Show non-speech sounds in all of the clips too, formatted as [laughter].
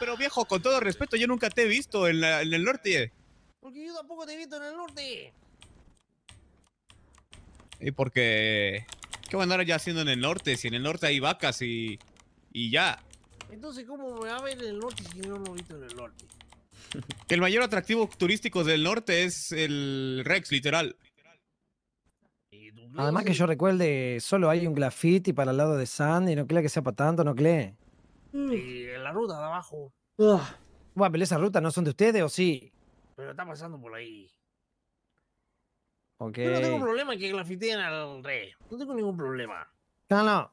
Pero viejo, con todo respeto, yo nunca te he visto en, el norte. Porque yo tampoco te he visto en el norte. Y porque... ¿Qué van a andar ya haciendo en el norte? Si en el norte hay vacas y... Y ya. Entonces, ¿cómo me va a ver en el norte si no lo he visto en el norte? [laughs] el mayor atractivo turístico del norte es el Rex, literal. Además que yo recuerde, solo hay un graffiti para el lado de Sandy, no creo que sea para tanto, no cree. Mm. Y en la ruta de abajo. Ah. Bueno, pero esas rutas no son de ustedes, ¿o sí? Pero está pasando por ahí. Okay. Pero no tengo problema que grafiteen al rey. No tengo ningún problema. Claro.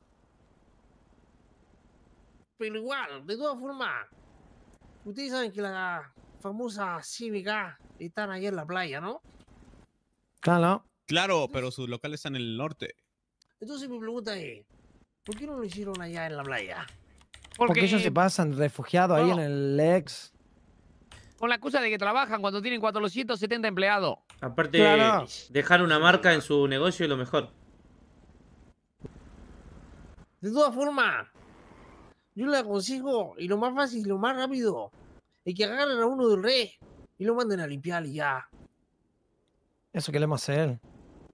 Pero igual, de todas formas, ustedes saben que la famosa cívica están ahí en la playa, ¿no? Claro. Claro, pero sus locales están en el norte. Entonces mi pregunta es, ¿por qué no lo hicieron allá en la playa? Porque, ellos se pasan refugiados ahí en el ex. Con la excusa de que trabajan cuando tienen 470 empleados. Aparte, dejar una marca en su negocio es lo mejor. De todas formas, yo le aconsejo, y lo más fácil y lo más rápido, es que agarren a uno del rey y lo manden a limpiar y ya. Eso qué le vamos a hacer.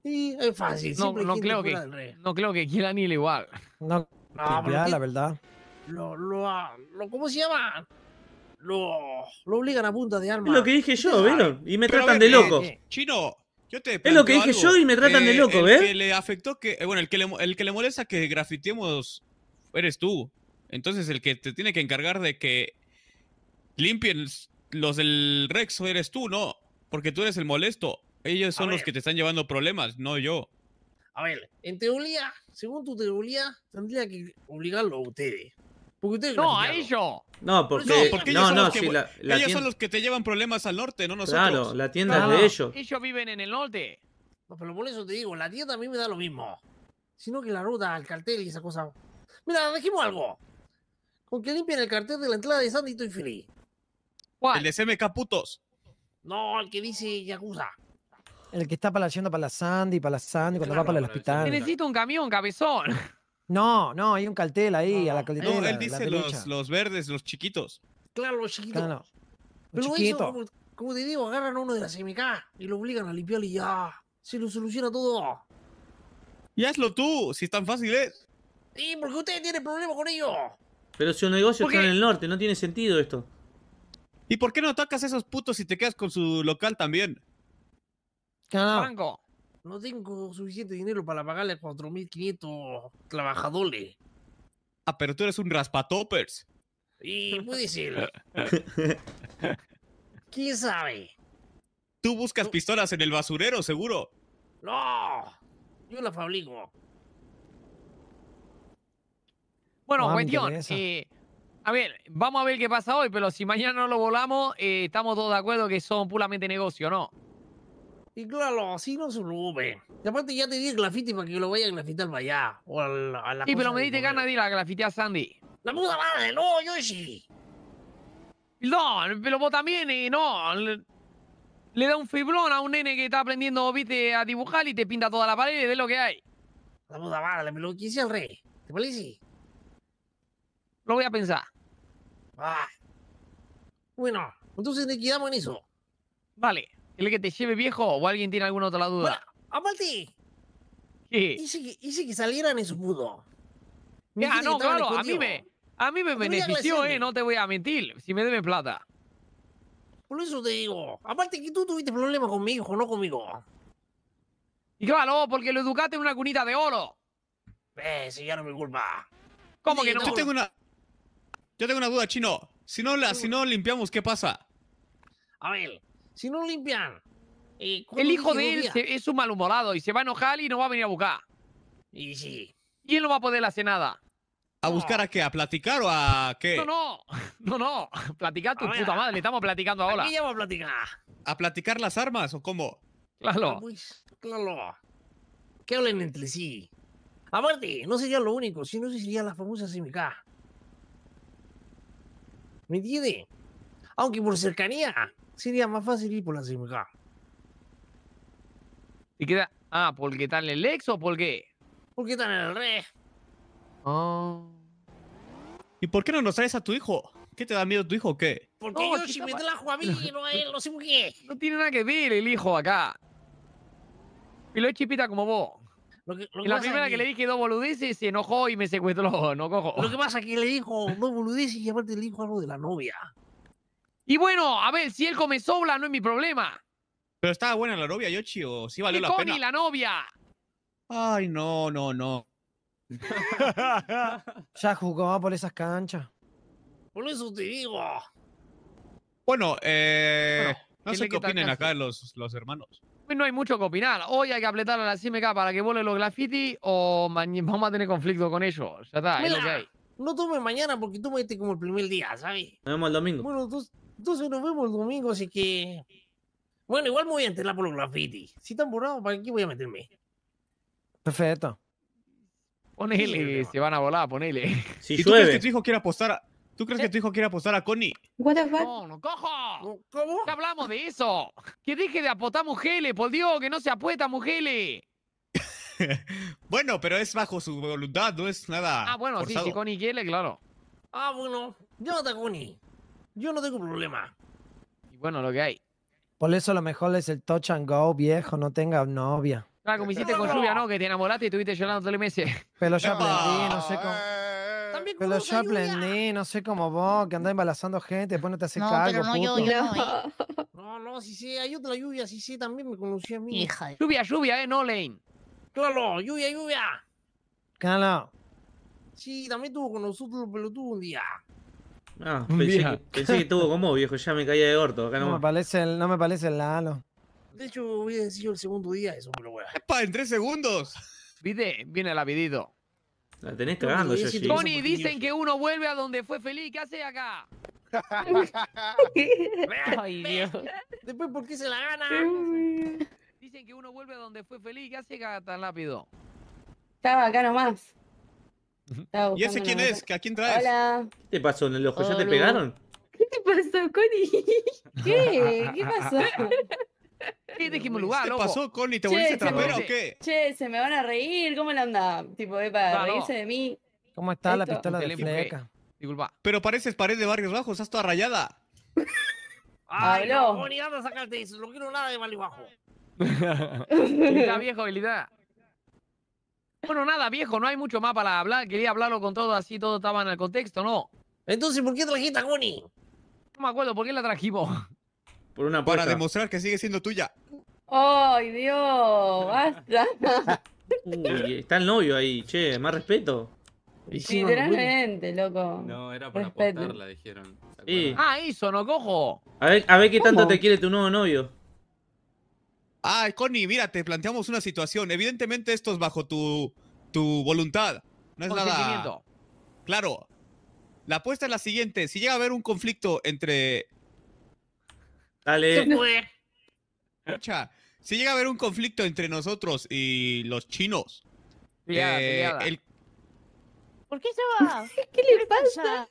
Sí, es fácil. No, creo, que, no creo que quieran ir igual. la verdad. Lo, lo, ¿Cómo se llama? Lo, lo obligan a punta de arma. Es lo que dije yo, ¿vieron? Y me tratan de loco. Eh, eh, Chino, Es lo que dije yo y me tratan de eh, loco, le afectó que. Bueno, el que le, el que le molesta que grafiteemos eres tú. Entonces, el que te tiene que encargar de que limpien los del Rex eres tú, ¿no? Porque tú eres el molesto. Ellos son los que te están llevando problemas, no yo. A ver, en teoría, según tu teoría, tendría que obligarlo a ustedes no, a ellos. No, porque, porque ellos, no, son, no, los que, son los que te llevan problemas al norte, no nosotros. Claro, la tienda es de ellos. Ellos viven en el norte. pero por eso te digo, la tienda a mí me da lo mismo. Sino que la ruta, el cartel y esa cosa. Mira, dijimos algo. Con que limpien el cartel de la entrada de Sandy estoy feliz. ¿Cuál? El de CMK putos. No, el que dice Yakuza. El que está yendo para la Sandy, para la Sandy, cuando va para el hospital. Necesito un camión, cabezón. [laughs] No, no, hay un cartel ahí, a la derecha. No, él dice los, verdes, los chiquitos. Claro, los chiquitos. Claro. Pero eso, como, te digo, agarran a uno de la CMK y lo obligan a limpiar y ya. Se lo soluciona todo. Y hazlo tú, si es tan fácil es. ¿eh? Sí, porque ustedes tienen problemas con ellos. Pero su negocio está en el norte, no tiene sentido esto. ¿Y por qué no atacas a esos putos si te quedas con su local también? Claro. No tengo suficiente dinero para pagarle a 4.500 trabajadores. Ah, pero tú eres un raspatoppers. Y puede ser. [laughs] ¿Quién sabe? Tú buscas pistolas en el basurero, seguro. No, yo las fabrico. Bueno, cuestión. Eh, a ver, vamos a ver qué pasa hoy, pero si mañana no lo volamos, eh, estamos todos de acuerdo que son puramente negocio, ¿no? Y claro, así no se lo ve. Y aparte ya te di el grafiti para que lo vaya a grafitar para allá. O a la, sí, pero me diste ganas de ir a grafitear Sandy. La puta madre, no, Yoshi. No, pero vos también, y eh, no. Le, da un fibrón a un nene que está aprendiendo, viste, a dibujar y te pinta toda la pared y de lo que hay. La muda madre, me lo quise al rey. ¿Te parece? Lo voy a pensar. Ah. Bueno, entonces te quedamos en eso. Vale. ¿El que te lleve viejo o alguien tiene alguna otra duda? Bueno, aparte. ¿Qué? ¿Y que salieran en su pudo. Ya, ah, no, claro, a mí me, a mí me benefició, eh, no te voy a mentir, si me debe plata. Por eso te digo, aparte que tú tuviste problemas con mi hijo, no conmigo. Y claro, porque lo educaste en una cunita de oro. Eh, si ya no es mi culpa. ¿Cómo que no? Yo tengo una, yo tengo una duda, chino. Si no, la, si no limpiamos, ¿qué pasa? A ver, si no limpian. Eh, el hijo de él es un malhumorado y se va a enojar y no va a venir a buscar. Y sí. Y él no va a poder hacer nada. ¿A buscar a qué? ¿A platicar o a qué? No, no, [laughs] no, no. Platicar tu puta madre, estamos platicando ahora. ¿Qué a platicar? ¿A platicar las armas o cómo? Claro. Ah, pues, claro. Que hablen entre sí. Aparte, no sería lo único, Si no, sería la famosa CMK. ¿Me entiende? Aunque por cercanía, sería más fácil ir por la CMK. ¿Y queda? Ah, qué está en el ex o por qué? Porque está en el re. Oh. ¿Y por qué no nos traes a tu hijo? ¿Qué te da miedo tu hijo o qué? Porque yo Yoshi me trajo a mí, [laughs] no a él, no sé qué. No tiene nada que ver el hijo acá. Y lo es chipita como vos. Lo la primera que... le dije dos boludeces se enojó y me secuestró, [laughs] no cojo. Lo que pasa es que le dijo dos boludeces y aparte le dijo algo de la novia. Y bueno, a ver, si él come sola, no es mi problema. Pero estaba buena la novia, Yoshi, o sí valió pena? la Connie, la novia! Ay, no, no, no. [laughs] ya jugó por esas canchas. Por eso te digo. Bueno, eh, no sé qué opinan acá los, hermanos. Pues no hay mucho que opinar. Hoy hay que apretar a la CMK para que volen los graffiti o vamos a tener conflicto con ellos. Ya está, es lo que hay. No tomes mañana porque tú viste como el primer día, ¿sabes? Nos vemos el domingo. Bueno, entonces... Entonces nos vemos el domingo, así que. Bueno, igual me voy a enterar por los graffiti. Si están borrados, ¿para qué voy a meterme? Perfecto. Ponele, se van a volar, ponele. Si [laughs] ¿Y tú crees que tu hijo quiere apostar a... ¿Tú crees que tu hijo quiere apostar a Connie? What the fuck? No, no cojo. ¿Cómo? ¿Qué hablamos de eso. Que dije de apostar mujeres, por Dios, que no se apuesta mujeres. [laughs] bueno, pero es bajo su voluntad, no es nada. Ah, bueno, sí, si Connie quiere, claro. Ah, bueno. Yo no, Connie. Yo no tengo problema. Y bueno, lo que hay. Por eso lo mejor es el touch and go, viejo, no tengas novia. Ah, como hiciste con lluvia, ¿no? Que te enamoraste y estuviste llorando todo el mes. Pero yo aprendí, no sé cómo. Pero yo aprendí, no sé cómo vos, que andás embalazando gente, después no te haces no, cargo. no, puto. [laughs] Eh. no, no, sí, sí, hay otra lluvia, sí, sí, también me conocí a mí. Hija Lluvia, lluvia, eh, no, Lane. Claro, lluvia, lluvia. Claro. Sí, también tuvo con nosotros pelotudo un día. Ah, pensé que, pensé que, [laughs] como viejo, ya me caía de orto. Acá no, me parece el, no me parece el halo. De hecho, hubiera sido el segundo día eso, pero bueno. ¡Epa, en tres segundos! Vide, viene el lapidito. La tenés cagando, yo Tony, dicen que uno vuelve a donde fue feliz. ¿Qué hace acá? [laughs] Ay, Dios. Después, ¿por qué se la gana? dicen que uno vuelve a donde fue feliz. ¿Qué hace acá tan rápido? Estaba acá nomás. ¿Y ese quién es? ¿A quién traes? Hola. ¿Qué te pasó en el ojo? ¿Ya te pegaron? ¿Qué te pasó, Connie? [laughs] ¿Qué? ¿Qué pasó? ¿Qué [laughs] dijimos lugar, ¿Qué pasó, Connie? ¿Te volviste trapera o qué? Che, se me van a reír. ¿Cómo le anda? Tipo, eh, para reírse de mí. ¿Cómo está la pistola de fleca? Disculpa. Pero pareces pared de barrios bajos. Estás toda rayada. Ay, No, Connie, anda a sacarte eso. No quiero nada de barrios bajos [laughs] viejo, habilidad. Bueno, nada, viejo, no hay mucho más para hablar. Quería hablarlo con todo, así todo estaba en el contexto, ¿no? Entonces, ¿por qué trajiste a Goni? No me acuerdo, ¿por qué la trajimos? Por una Para demostrar que sigue siendo tuya. ¡Ay, Dios! ¡Basta! está el novio ahí, che, más respeto. Sí, Literalmente, loco. No, era para Respeto. dijeron. Ah, hizo, no cojo. A ver, a ver qué tanto te quiere tu nuevo novio. Ah, Connie, mira, te planteamos una situación. Evidentemente esto es bajo tu, voluntad. No es nada. Claro. La apuesta es la siguiente. Si llega a haber un conflicto entre... Dale. si llega a haber un conflicto entre nosotros y los chinos... Eh, ¿Por qué se [laughs] va? ¿Qué le pasa?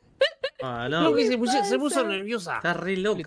Ah, no. se, puso, nerviosa. Está re loco.